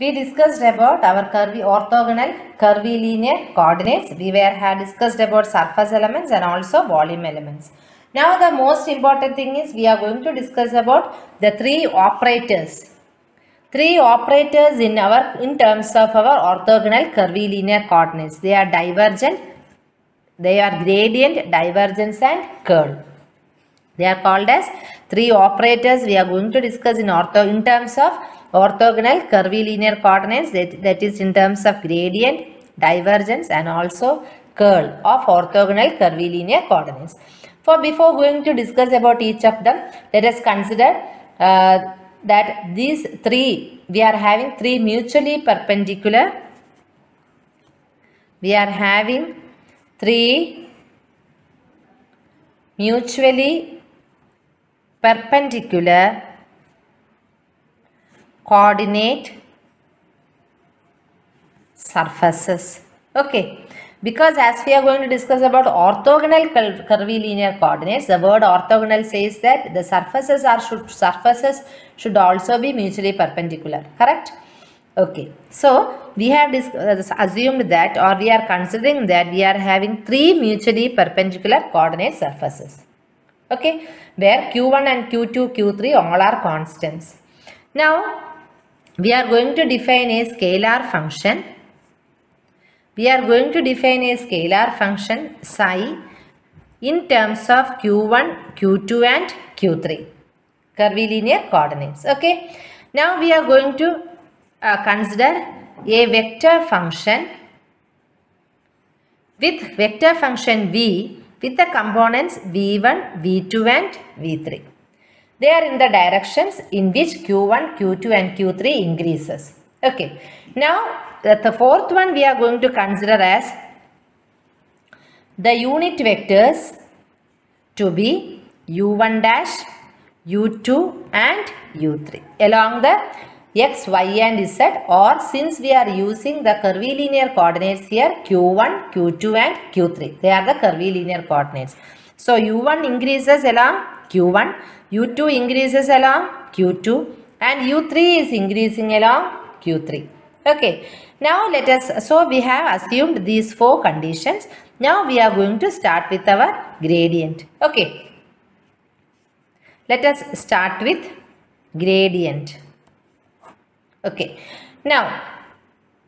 We discussed about our curvy orthogonal curvy linear coordinates. We were had discussed about surface elements and also volume elements. Now the most important thing is we are going to discuss about the three operators. Three operators in our in terms of our orthogonal curvy linear coordinates. They are divergent, they are gradient, divergence and curl. They are called as three operators we are going to discuss in ortho in terms of orthogonal curvilinear coordinates that, that is in terms of gradient, divergence and also curl of orthogonal curvilinear coordinates. For before going to discuss about each of them, let us consider uh, that these three, we are having three mutually perpendicular, we are having three mutually perpendicular coordinate surfaces okay because as we are going to discuss about orthogonal curvilinear coordinates the word orthogonal says that the surfaces are should surfaces should also be mutually perpendicular correct okay so we have assumed that or we are considering that we are having three mutually perpendicular coordinate surfaces okay where q1 and q2 q3 all are constants now we are going to define a scalar function. We are going to define a scalar function psi in terms of q1, q2 and q3 curvilinear coordinates. Okay. Now we are going to uh, consider a vector function with vector function v with the components v1, v2 and v3. They are in the directions in which Q1, Q2 and Q3 increases. Okay. Now, the fourth one we are going to consider as the unit vectors to be u1 dash, u2 and u3 along the x, y and z or since we are using the curvilinear coordinates here q1, q2 and q3. They are the curvilinear coordinates. So u1 increases along q1, U2 increases along Q2 and U3 is increasing along Q3. Okay. Now let us, so we have assumed these four conditions. Now we are going to start with our gradient. Okay. Let us start with gradient. Okay. Now,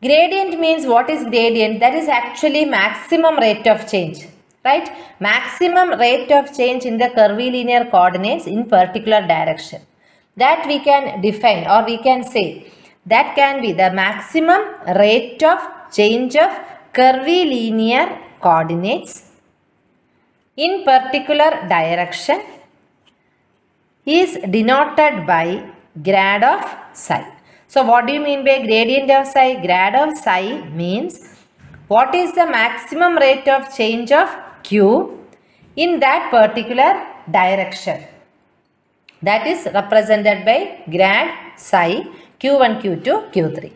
gradient means what is gradient? That is actually maximum rate of change right? Maximum rate of change in the curvilinear coordinates in particular direction. That we can define or we can say that can be the maximum rate of change of curvilinear coordinates in particular direction is denoted by grad of psi. So what do you mean by gradient of psi? Grad of psi means what is the maximum rate of change of Q in that particular direction. That is represented by grad psi Q1, Q2, Q3.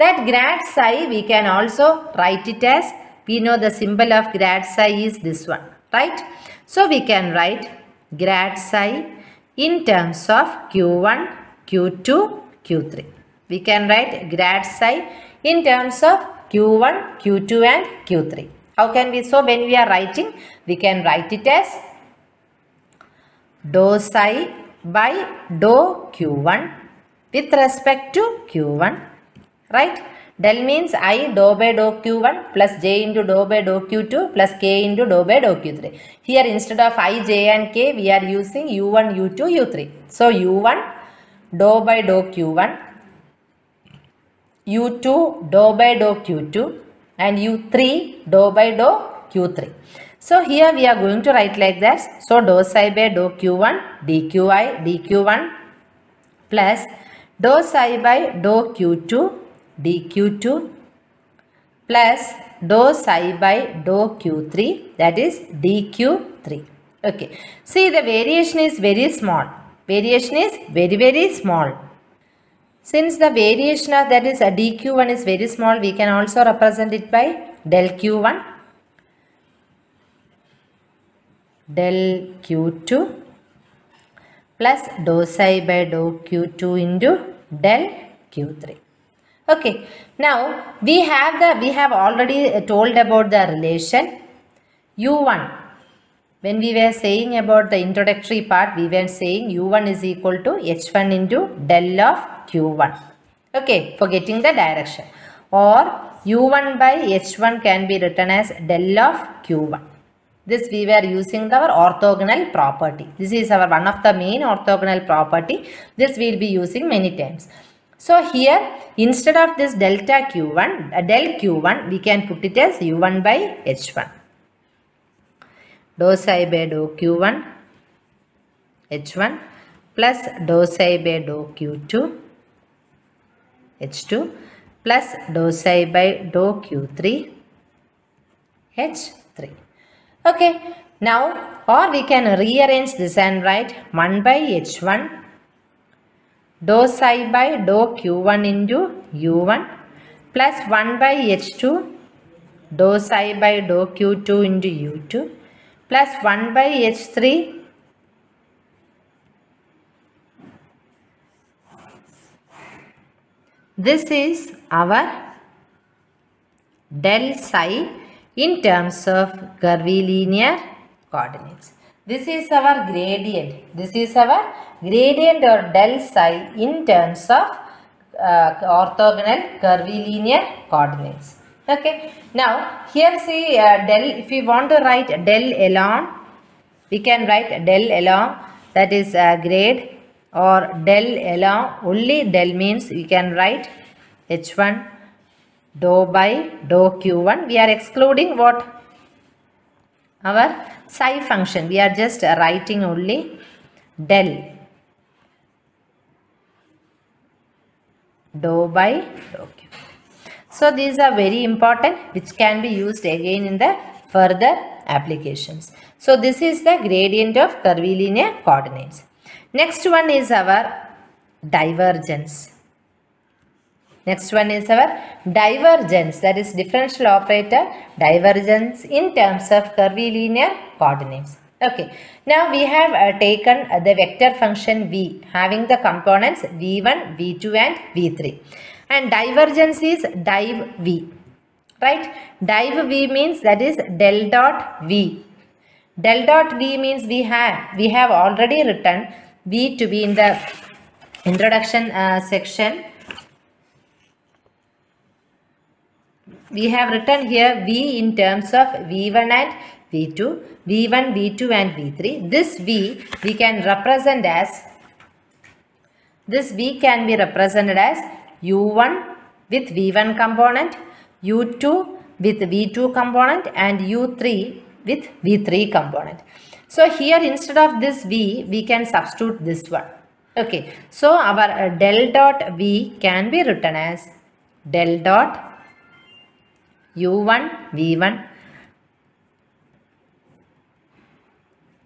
That grad psi we can also write it as we know the symbol of grad psi is this one right. So we can write grad psi in terms of Q1, Q2, Q3. We can write grad psi in terms of Q1, Q2 and Q3. How can we? So when we are writing, we can write it as dou psi by dou q1 with respect to q1, right? Del means I dou by dou q1 plus j into dou by dou q2 plus k into dou by dou q3. Here instead of i, j and k we are using u1, u2, u3. So u1 dou by dou q1, u2 dou by dou q2 and U3 dou by dou Q3. So here we are going to write like this. So dou psi by dou Q1 dQi dQ1 plus dou psi by dou Q2 dQ2 plus dou psi by dou Q3 that is dQ3. Okay. See the variation is very small. Variation is very very small. Since the variation of that is dq1 is very small, we can also represent it by del q1, del q2 plus dou psi by dou q2 into del q3 okay now we have the we have already uh, told about the relation u1 when we were saying about the introductory part we were saying u1 is equal to h1 into del of q1 okay for getting the direction or u1 by h1 can be written as del of q1 this we were using our orthogonal property this is our one of the main orthogonal property this we'll be using many times so here instead of this delta q1 uh, del q1 we can put it as u1 by h1 dou psi by dou q1 h1 plus dou psi by dou q2 H2 plus dou psi by dou Q3 H3. Okay. Now or we can rearrange this and write 1 by H1 dou psi by dou Q1 into U1 plus 1 by H2 dou psi by dou Q2 into U2 plus 1 by H3 This is our del psi in terms of curvilinear coordinates. This is our gradient. This is our gradient or del psi in terms of uh, orthogonal curvilinear coordinates. Okay. Now, here see uh, del, if we want to write del along, we can write del along that is uh, grade or del allow only del means we can write h1 dou by dou q1 we are excluding what our psi function we are just writing only del dou by dou q so these are very important which can be used again in the further applications so this is the gradient of curvilinear coordinates Next one is our divergence. Next one is our divergence that is differential operator divergence in terms of curvilinear coordinates. Okay, now we have uh, taken uh, the vector function v having the components v1, v2 and v3 and divergence is div v, right? Div v means that is del dot v. Del dot v means we have, we have already written B to be in the introduction uh, section. We have written here V in terms of V1 and V2, V1, V2 and V3. This V we can represent as, this V can be represented as U1 with V1 component, U2 with V2 component and U3 with V3 component. So here instead of this V, we can substitute this one. Okay, so our uh, del dot V can be written as del dot U1 V1.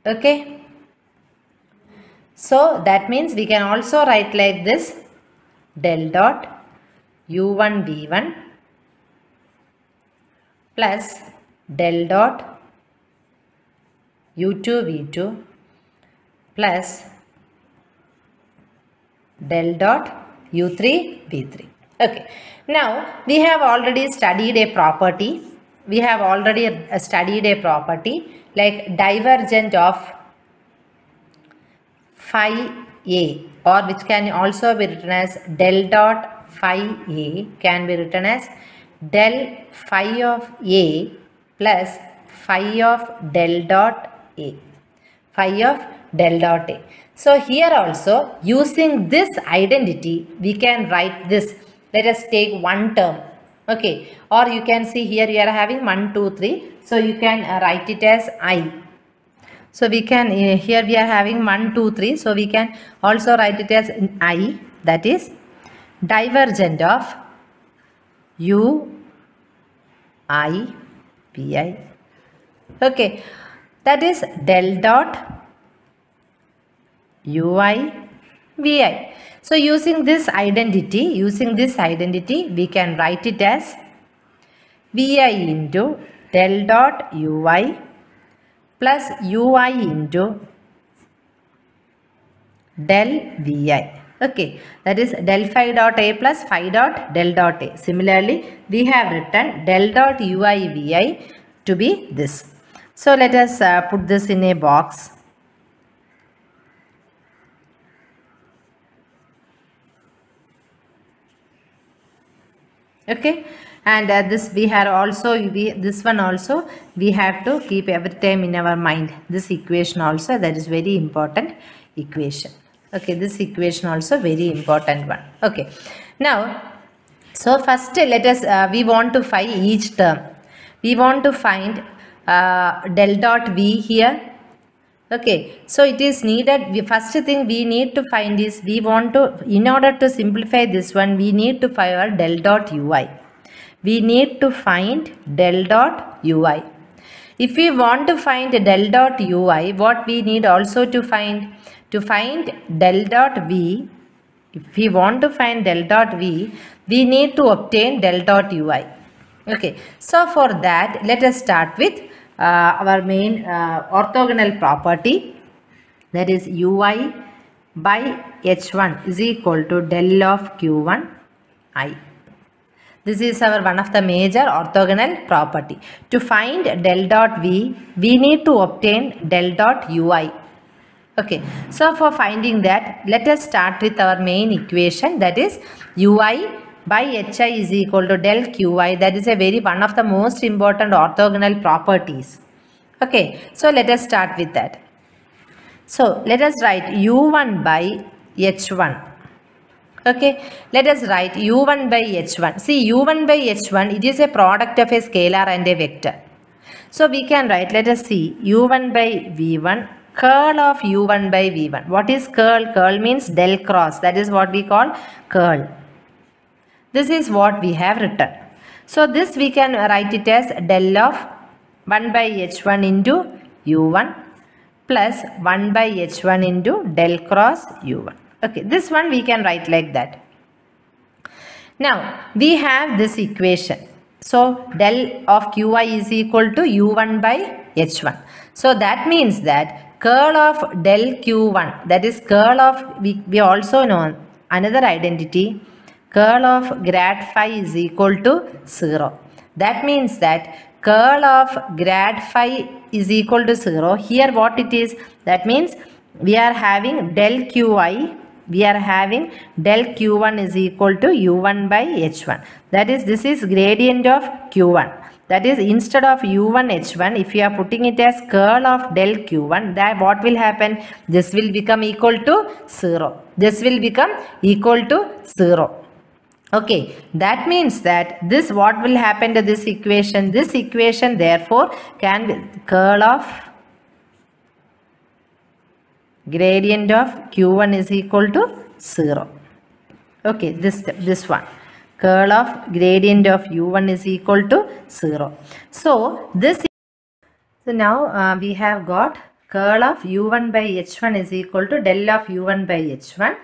Okay. So that means we can also write like this del dot u1 v1 plus del dot u2 v2 plus del dot u3 v3 okay now we have already studied a property we have already uh, studied a property like divergent of phi a or which can also be written as del dot phi a can be written as del phi of a plus phi of del dot a. Phi of del dot A. So here also using this identity we can write this. Let us take one term. Okay. Or you can see here you are having 1, 2, 3. So you can uh, write it as I. So we can uh, here we are having 1, 2, 3. So we can also write it as I that is divergent of U I P I. Okay that is del dot ui vi. So using this identity, using this identity, we can write it as vi into del dot ui plus ui into del vi okay that is del phi dot a plus phi dot del dot a similarly we have written del dot ui vi to be this so let us uh, put this in a box. Okay and uh, this we have also we, this one also we have to keep every time in our mind this equation also that is very important equation okay this equation also very important one okay now so first let us uh, we want to find each term we want to find uh, del dot v here okay so it is needed the first thing we need to find is we want to in order to simplify this one we need to find our del dot ui we need to find del dot ui if we want to find del dot ui what we need also to find to find del dot v if we want to find del dot v we need to obtain del dot ui okay so for that let us start with uh, our main uh, orthogonal property that is ui by h1 is equal to del of q1 i. This is our one of the major orthogonal property. To find del dot v, we need to obtain del dot ui. Okay, so for finding that, let us start with our main equation that is ui by hi is equal to del qi that is a very one of the most important orthogonal properties. Okay, so let us start with that. So let us write u1 by h1 okay let us write u1 by h1 see u1 by h1 it is a product of a scalar and a vector so we can write let us see u1 by v1 curl of u1 by v1 what is curl curl means del cross that is what we call curl this is what we have written. So this we can write it as del of 1 by h1 into u1 plus 1 by h1 into del cross u1. Okay, this one we can write like that. Now, we have this equation. So, del of qi is equal to u1 by h1. So, that means that curl of del q1, that is curl of, we, we also know another identity curl of grad phi is equal to 0. That means that curl of grad phi is equal to 0. Here what it is? That means we are having del qi we are having del q1 is equal to u1 by h1 that is this is gradient of q1 that is instead of u1 h1 if you are putting it as curl of del q1 that what will happen this will become equal to 0 this will become equal to 0 Okay, that means that this what will happen to this equation? This equation therefore can be curl of gradient of q1 is equal to 0. Okay, this this one curl of gradient of u1 is equal to 0. So this so now uh, we have got curl of u1 by h1 is equal to del of u1 by h1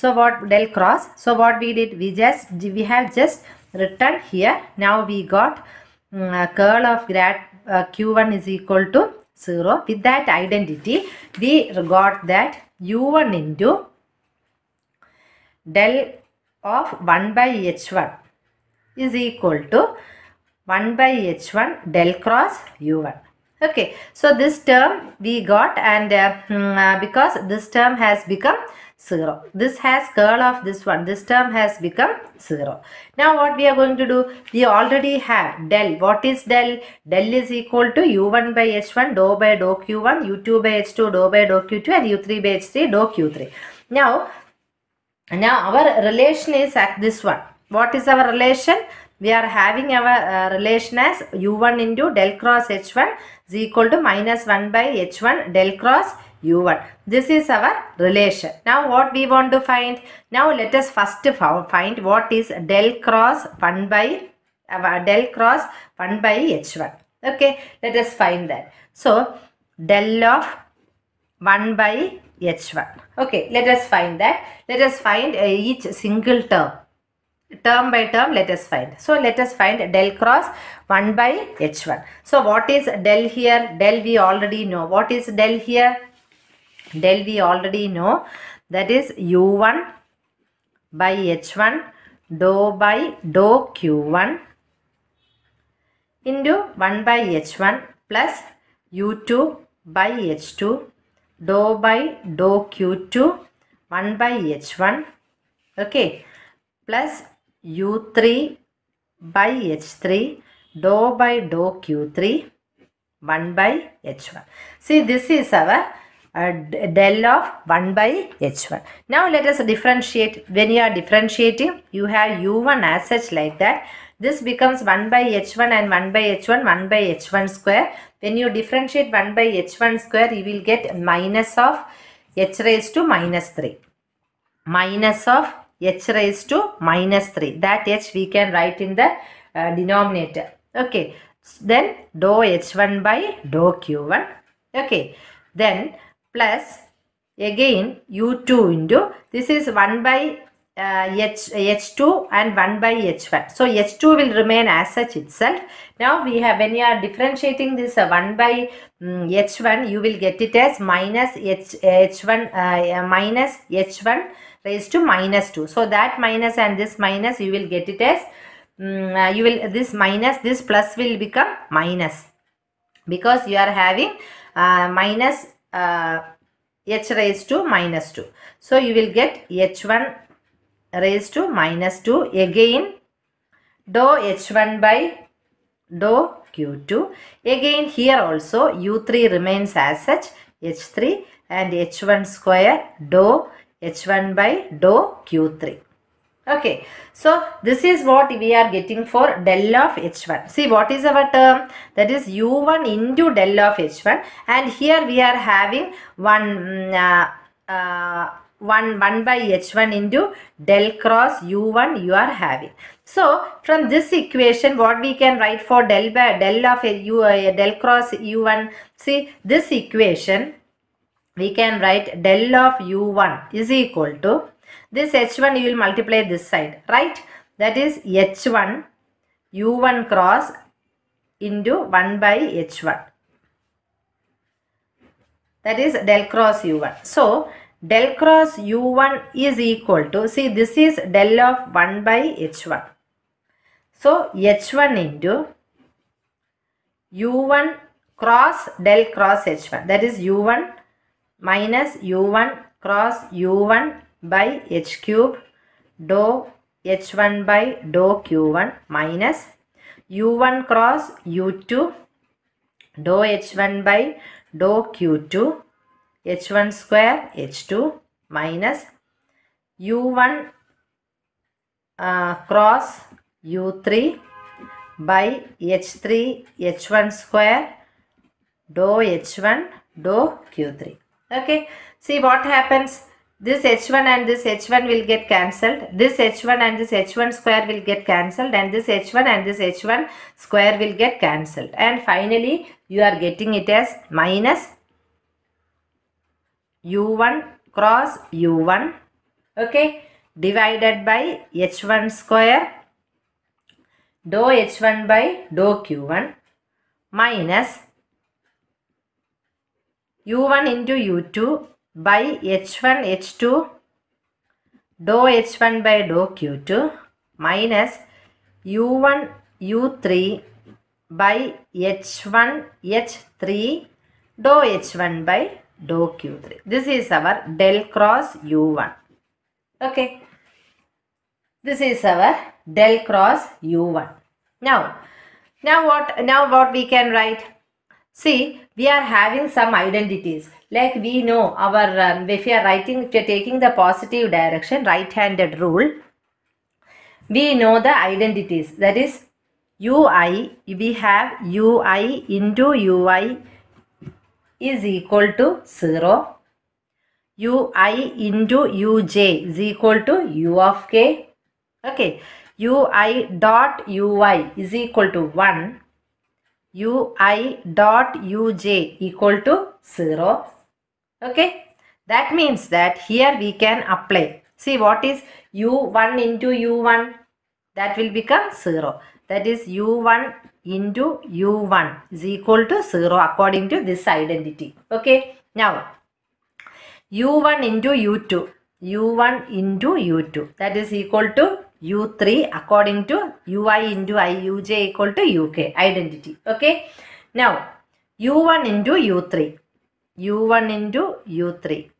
so what del cross so what we did we just we have just written here now we got um, curl of grad uh, q1 is equal to 0 with that identity we got that u1 into del of 1 by h1 is equal to 1 by h1 del cross u1 okay so this term we got and uh, mm, uh because this term has become 0. This has curl of this one. This term has become 0. Now what we are going to do? We already have del. What is del? Del is equal to u1 by h1 dou by dou q1, u2 by h2 dou by dou q2 and u3 by h3 dou q3. Now, now our relation is at this one. What is our relation? we are having our uh, relation as u1 into del cross h1 is equal to minus 1 by h1 del cross u1. This is our relation. Now what we want to find? Now let us first find what is del cross 1 by uh, del cross 1 by h1. Okay, let us find that. So del of 1 by h1. Okay, let us find that. Let us find uh, each single term. Term by term, let us find. So, let us find del cross 1 by h1. So, what is del here? Del we already know. What is del here? del we already know that is u1 by h1 dou by dou q1 into 1 by h1 plus u2 by h2 dou by dou q2 1 by h1 okay plus u3 by h3 dou by dou q3 1 by h1 see this is our uh, del of 1 by h1. Now let us differentiate. When you are differentiating, you have u1 as such like that. This becomes 1 by h1 and 1 by h1, 1 by h1 square. When you differentiate 1 by h1 square, you will get minus of h raised to minus 3. Minus of h raised to minus 3. That h we can write in the uh, denominator. Okay. Then dou h1 by dou q1. Okay. Then plus again U2 into this is 1 by uh, H, H2 and 1 by H1. So H2 will remain as such itself. Now we have when you are differentiating this uh, 1 by um, mm, H1 you will get it as minus H, H1 uh, uh, minus H1 raised to minus 2. So that minus and this minus you will get it as um, you will this minus this plus will become minus because you are having uh, minus uh, h raised to minus 2. So you will get h1 raised to minus 2 again dou h1 by dou q2. Again here also u3 remains as such h3 and h1 square dou h1 by dou q3. Okay, so this is what we are getting for del of H1. See what is our term? That is U1 into del of H1 and here we are having 1, mm, uh, uh, 1, 1 by H1 into del cross U1 you are having. So from this equation what we can write for del by del of uh, U, uh, del cross U1. See this equation we can write del of U1 is equal to this h1 you will multiply this side, right? That is h1 u1 cross into 1 by h1. That is del cross u1. So, del cross u1 is equal to, see this is del of 1 by h1. So, h1 into u1 cross del cross h1 that is u1 minus u1 cross u1 by h cube dou h1 by dou q1 minus u1 cross u2 dou h1 by dou q2 h1 square h2 minus u1 uh, cross u3 by h3 h1 square dou h1 dou q3 okay see what happens this h1 and this h1 will get cancelled this h1 and this h1 square will get cancelled and this h1 and this h1 square will get cancelled and finally you are getting it as minus u1 cross u1 okay divided by h1 square dou h1 by dou q1 minus u1 into u2 by H1 H2 dou H1 by dou Q2 minus U1 U3 by H1 H3 dou H1 by dou Q3. This is our del cross U1. Okay. This is our del cross U1. Now, now what, now what we can write? See, we are having some identities like we know our um, if we are writing if we are taking the positive direction right handed rule we know the identities that is ui we have ui into ui is equal to 0 ui into uj is equal to u of k okay ui dot ui is equal to 1 u i dot u j equal to 0. Okay. That means that here we can apply. See what is u1 into u1? That will become 0. That is u1 into u1 is equal to 0 according to this identity. Okay. Now, u1 into u2. u1 into u2. That is equal to U3 according to Ui into Iuj equal to UK identity. Okay. Now U1 into U3. U1 into U3.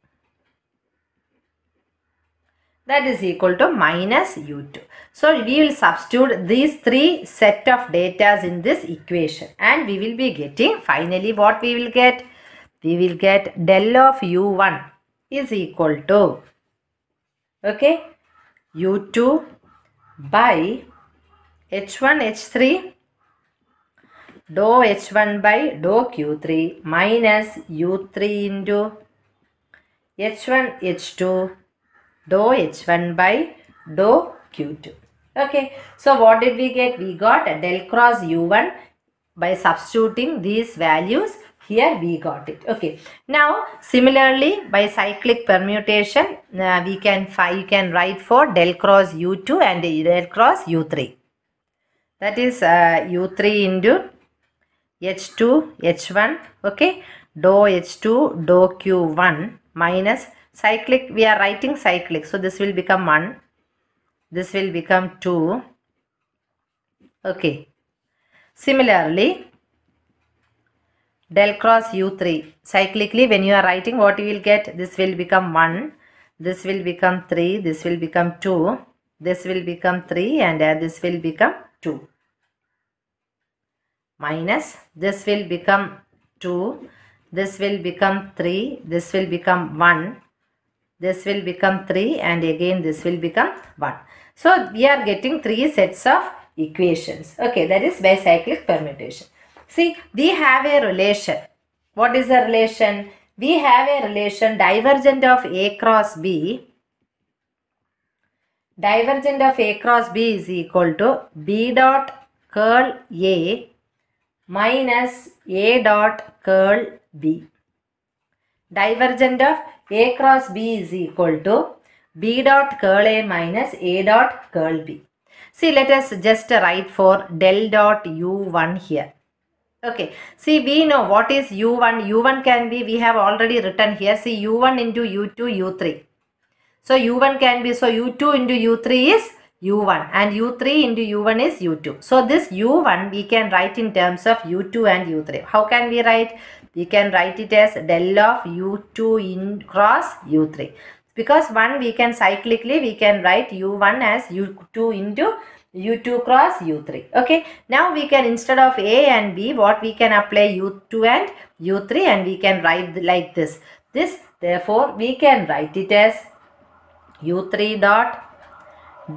That is equal to minus U2. So we will substitute these three set of datas in this equation and we will be getting finally what we will get. We will get del of U1 is equal to okay U2 by H1 H3 dou H1 by dou Q3 minus U3 into H1 H2 dou H1 by dou Q2. Okay, so what did we get? We got a del cross U1 by substituting these values here we got it okay now similarly by cyclic permutation uh, we can find you can write for del cross u2 and del cross u3 that is uh, u3 into h2 h1 okay Do h2 Do q1 minus cyclic we are writing cyclic so this will become 1 this will become 2 okay similarly del cross u3 cyclically when you are writing what you will get this will become 1 this will become 3 this will become 2 this will become 3 and uh, this will become 2 minus this will become 2 this will become 3 this will become 1 this will become 3 and again this will become 1 so we are getting three sets of equations okay that is by cyclic permutation See, we have a relation. What is the relation? We have a relation divergent of A cross B. Divergent of A cross B is equal to B dot curl A minus A dot curl B. Divergent of A cross B is equal to B dot curl A minus A dot curl B. See, let us just write for del dot U1 here. Okay, see we know what is U1. U1 can be, we have already written here, see U1 into U2, U3. So U1 can be, so U2 into U3 is U1 and U3 into U1 is U2. So this U1 we can write in terms of U2 and U3. How can we write? We can write it as del of U2 in cross U3. Because 1 we can cyclically, we can write U1 as U2 into u2 cross u3 okay now we can instead of a and b what we can apply u2 and u3 and we can write like this this therefore we can write it as u3 dot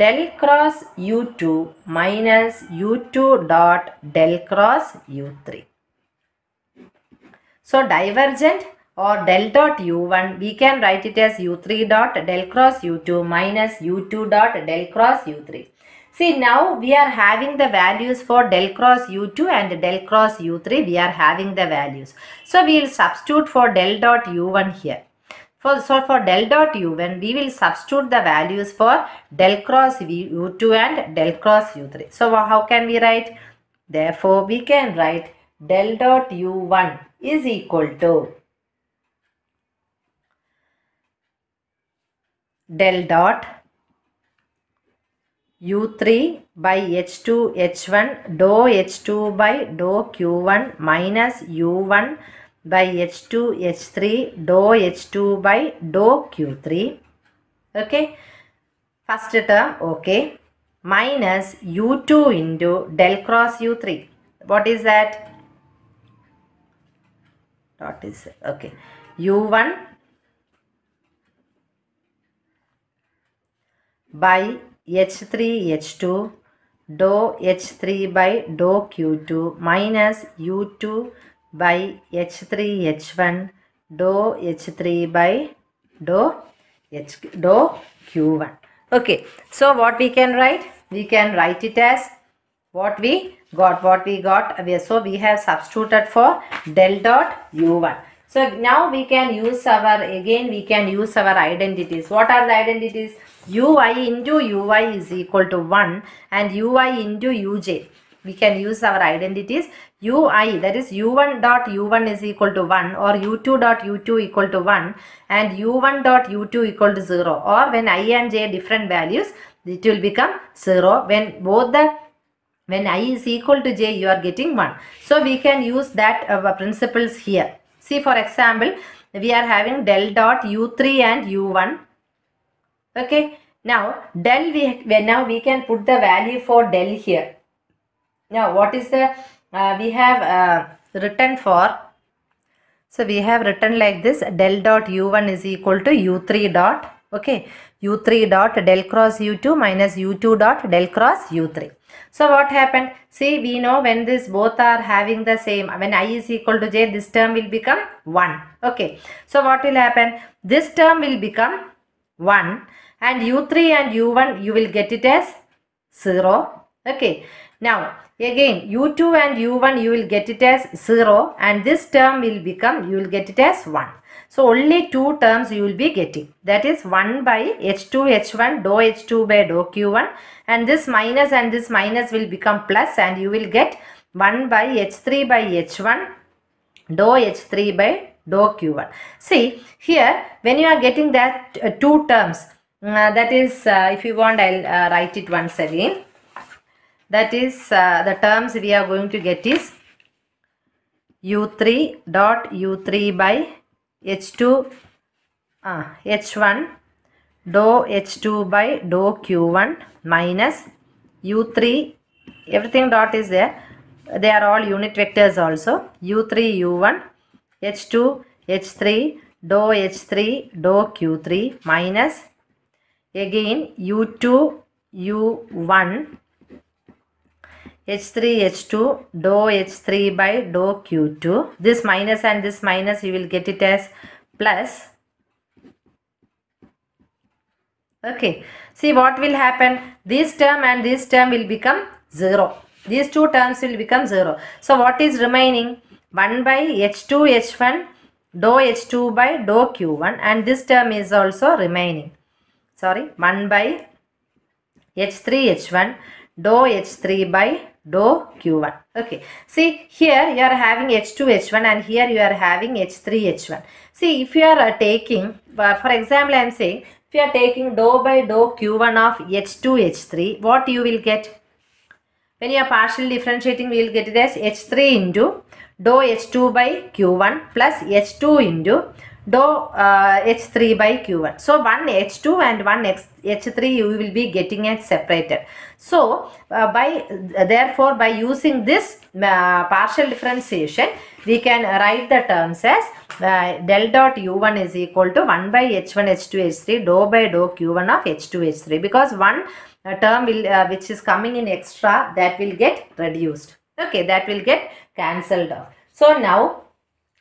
del cross u2 minus u2 dot del cross u3 so divergent or del dot u1 we can write it as u3 dot del cross u2 minus u2 dot del cross u3 See now we are having the values for del cross u2 and del cross u3 we are having the values. So we will substitute for del dot u1 here. For, so for del dot u1 we will substitute the values for del cross u2 and del cross u3. So how can we write? Therefore we can write del dot u1 is equal to del dot u3 by h2 h1 dou h2 by dou q1 minus u1 by h2 h3 dou h2 by dou q3 okay first term okay minus u2 into del cross u3 what is that dot is okay u1 by H3 H2 dou H3 by dou Q2 minus U2 by H3 H1 dou H3 by dou H dou Q1. Okay, so what we can write? We can write it as what we got, what we got. So we have substituted for del dot U1. So now we can use our, again we can use our identities. What are the identities? ui into ui is equal to 1 and ui into uj. We can use our identities ui that is u1 dot u1 is equal to 1 or u2 dot u2 equal to 1 and u1 dot u2 equal to 0 or when i and j different values it will become 0 when both the when i is equal to j you are getting 1. So we can use that uh, principles here. See for example, we are having del dot u3 and u1. Okay. Now del we now we can put the value for del here. Now what is the uh, we have uh, written for so we have written like this del dot u1 is equal to u3 dot okay u3 dot del cross u2 minus u2 dot del cross u3. So what happened? See we know when this both are having the same when i is equal to j this term will become 1. Okay. So what will happen? This term will become 1 and u3 and u1 you will get it as 0. Okay. Now again u2 and u1 you will get it as 0 and this term will become you will get it as 1. So only two terms you will be getting. That is 1 by H2 H1 dou H2 by dou Q1 and this minus and this minus will become plus and you will get 1 by H3 by H1 dou H3 by dou Q1. See here when you are getting that uh, two terms uh, that is uh, if you want I'll uh, write it once again. That is uh, the terms we are going to get is u3 dot u3 by H2, uh, H1 dou H2 by dou Q1 minus U3, everything dot is there. They are all unit vectors also. U3, U1, H2, H3, dou H3, dou Q3 minus again U2, U1 H3, H2, dou H3 by dou Q2. This minus and this minus, you will get it as plus. Okay. See what will happen? This term and this term will become 0. These two terms will become 0. So what is remaining? 1 by H2, H1, dou H2 by dou Q1 and this term is also remaining. Sorry, 1 by H3, H1, dou H3 by dou q1 okay see here you are having h2 h1 and here you are having h3 h1 see if you are uh, taking uh, for example i am saying if you are taking dou by dou q1 of h2 h3 what you will get when you are partially differentiating we will get it as h3 into dou h2 by q1 plus h2 into dou uh, H3 by Q1. So, 1 H2 and 1 X, H3 you will be getting it separated. So, uh, by uh, therefore, by using this uh, partial differentiation, we can write the terms as uh, del dot U1 is equal to 1 by H1 H2 H3 dou by dou Q1 of H2 H3 because one uh, term will which is coming in extra that will get reduced. Okay, that will get cancelled off. So, now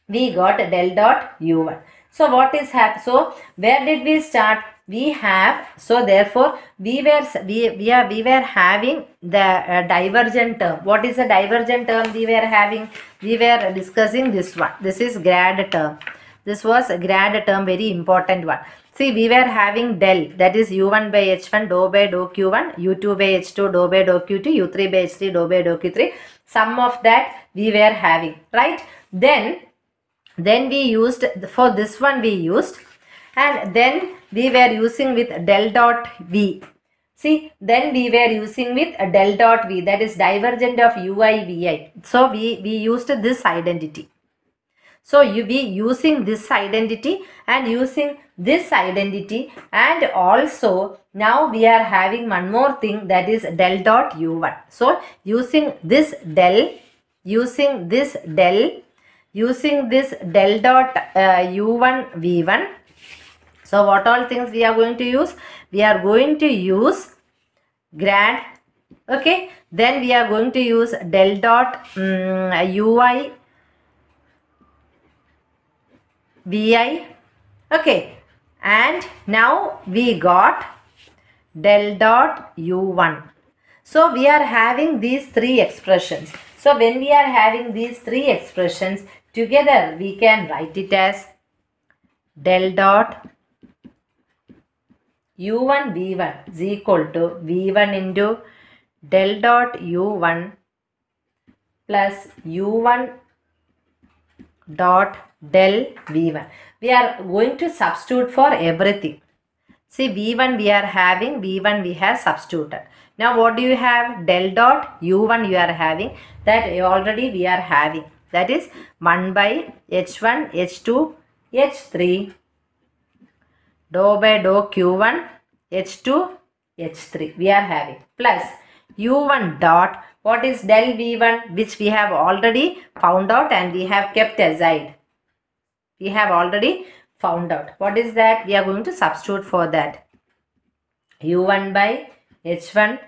we got del dot u1. So what is hap? So where did we start? We have so therefore we were we we are we were having the uh, divergent term. What is the divergent term we were having? We were discussing this one. This is grad term. This was grad term, very important one. See, we were having del, that is u1 by h1, dou by dou q1, u2 by h2, dou by dou q2, u3 by h3, dou by dou q3. Some of that we were having, right? Then then we used for this one we used and then we were using with del dot v see then we were using with del dot v that is divergent of ui vi so we we used this identity so you be using this identity and using this identity and also now we are having one more thing that is del dot u1. So using this del, using this del using this del dot uh, u1 v1 so what all things we are going to use we are going to use grad okay then we are going to use del dot um, mm, ui vi okay and now we got del dot u1 so we are having these three expressions so when we are having these three expressions Together we can write it as del dot u1 v1 is equal to v1 into del dot u1 plus u1 dot del v1. We are going to substitute for everything. See v1 we are having, v1 we have substituted. Now what do you have? Del dot u1 you are having that already we are having. That is 1 by H1, H2, H3. Dou by dou Q1, H2, H3. We are having plus U1 dot. What is del V1 which we have already found out and we have kept aside. We have already found out. What is that? We are going to substitute for that. U1 by H1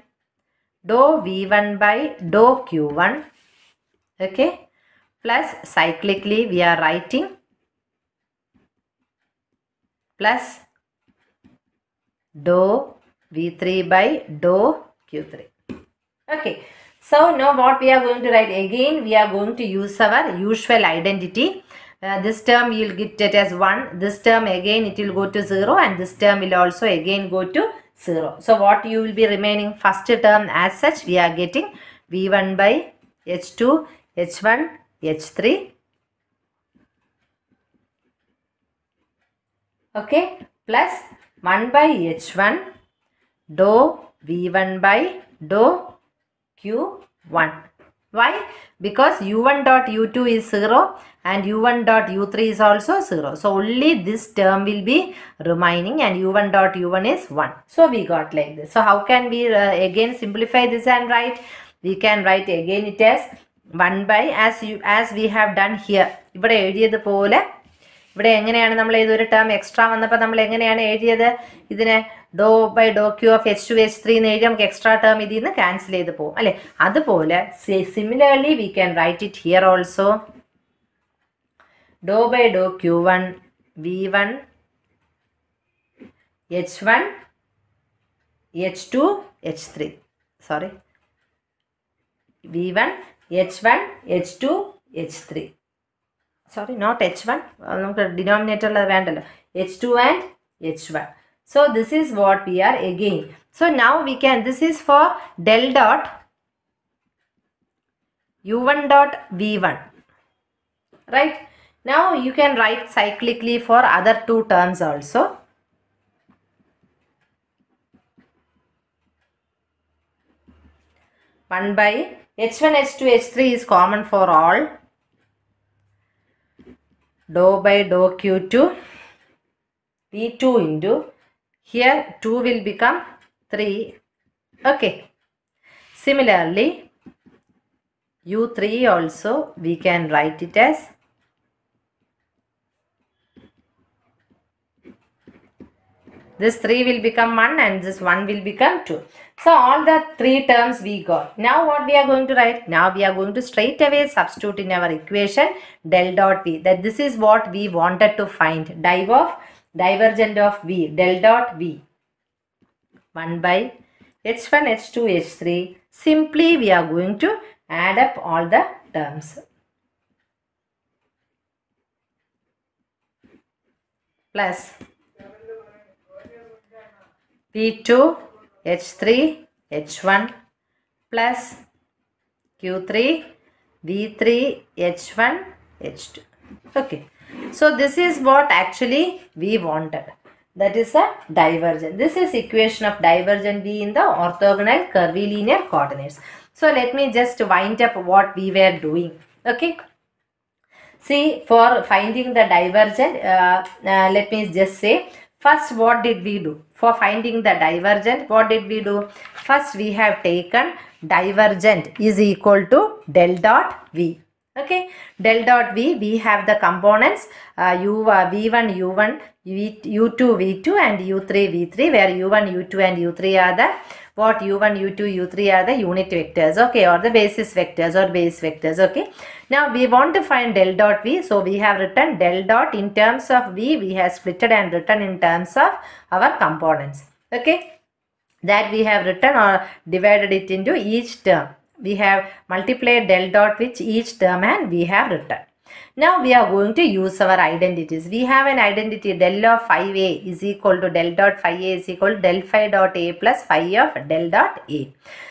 dou V1 by dou Q1. Okay plus cyclically we are writing plus dou v3 by dou q3. Okay. So now what we are going to write again, we are going to use our usual identity. Uh, this term you will get it as 1, this term again it will go to 0 and this term will also again go to 0. So what you will be remaining first term as such we are getting v1 by h2, h1 H3 okay plus 1 by H1 dou V1 by dou Q1 why because u1 dot u2 is 0 and u1 dot u3 is also 0 so only this term will be remaining and u1 dot u1 is 1 so we got like this so how can we uh, again simplify this and write we can write again it as one by as you as we have done here ഇവിടെ എഴുതിയത് പോലെ ഇവിടെ എങ്ങനെയാണ് നമ്മൾ ഇതൊരു term extra വന്നപ്പോൾ നമ്മൾ എങ്ങനെയാണ് എഴുതിയത് ഇതിനെ dow by dow q of H two H three എന്ന് എഴുതി നമുക്ക് എക്സ്ട്രാ ടേം ഇതിൽ നിന്ന് ക്യാൻസൽ ചെയ്ത് പോകും അല്ലെ അതുപോലെ similarly we can write it here also dow by dow q one v one H one H two H three sorry v one H1, H2, H3. Sorry, not H1. Denominator H2 and H1. So, this is what we are again. So, now we can, this is for del dot U1 dot V1. Right. Now, you can write cyclically for other two terms also. One by H1, H2, H3 is common for all. Dou by dou Q2. V2 into. Here 2 will become 3. Okay. Similarly, U3 also we can write it as This 3 will become 1 and this 1 will become 2. So all the three terms we got. Now what we are going to write? Now we are going to straight away substitute in our equation del dot V. That this is what we wanted to find. Dive of divergent of V. Del dot V. 1 by H1, H2, H3. Simply we are going to add up all the terms. Plus P2, H3, H1 plus Q3, V3, H1, H2. Okay. So, this is what actually we wanted. That is a divergent. This is equation of divergent V in the orthogonal curvilinear coordinates. So, let me just wind up what we were doing. Okay. See, for finding the divergent, uh, uh, let me just say, first what did we do? For finding the divergent, what did we do? First, we have taken divergent is equal to del dot V. Okay, del dot V, we have the components uh, U, uh, V1, U1, v, U2, V2 and U3, V3 where U1, U2 and U3 are the what U1, U2, U3 are the unit vectors, okay, or the basis vectors or base vectors, okay. Now we want to find del dot V. So we have written del dot in terms of V. We have split it and written in terms of our components. Okay. That we have written or divided it into each term. We have multiplied del dot with each term and we have written. Now we are going to use our identities. We have an identity del of 5a is equal to del dot 5a is equal to del phi dot a plus phi of del dot a.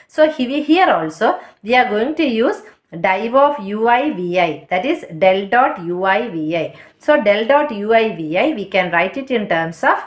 So here also we are going to use Div of UIVI that is del dot UIVI. So del dot UIVI we can write it in terms of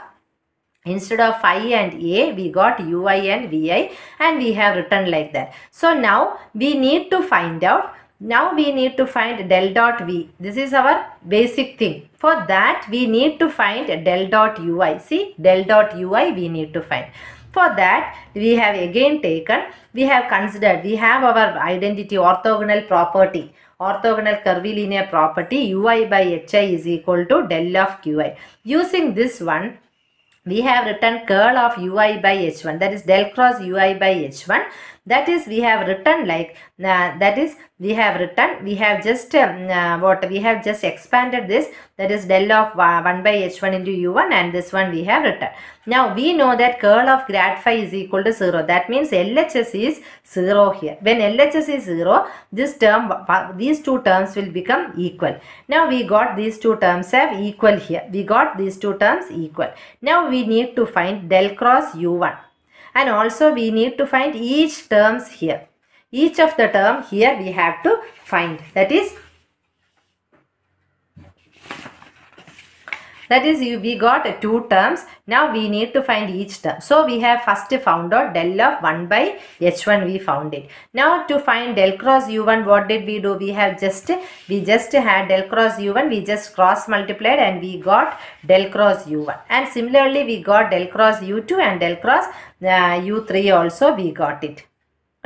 instead of i and a we got ui and vi and we have written like that. So now we need to find out now we need to find del dot v. This is our basic thing. For that we need to find del dot ui. See del dot ui we need to find. For that, we have again taken, we have considered, we have our identity orthogonal property orthogonal curvilinear property ui by hi is equal to del of qi. Using this one, we have written curl of ui by h1 that is del cross ui by h1 that is we have written like uh, that is we have written we have just um, uh, what we have just expanded this that is del of uh, 1 by h1 into u1 and this one we have written now we know that curl of grad phi is equal to 0 that means LHS is 0 here when LHS is 0 this term these two terms will become equal now we got these two terms have equal here we got these two terms equal now we need to find del cross u1 and also we need to find each terms here. Each of the term here we have to find that is That is, we got two terms. Now we need to find each term. So we have first found out del of 1 by h1 we found it. Now to find del cross u1 what did we do? We have just, we just had del cross u1 we just cross multiplied and we got del cross u1 and similarly we got del cross u2 and del cross uh, u3 also we got it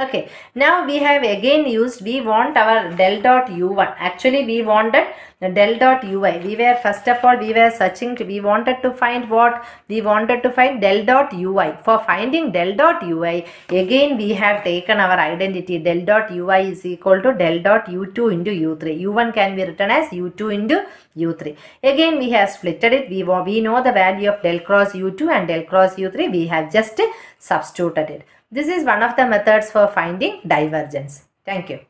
okay now we have again used we want our del dot u1 actually we wanted the del dot ui we were first of all we were searching to, we wanted to find what we wanted to find del dot ui for finding del dot ui again we have taken our identity del dot ui is equal to del dot u2 into u3 u1 can be written as u2 into u3 again we have splitted it we, we know the value of del cross u2 and del cross u3 we have just substituted it this is one of the methods for finding divergence. Thank you.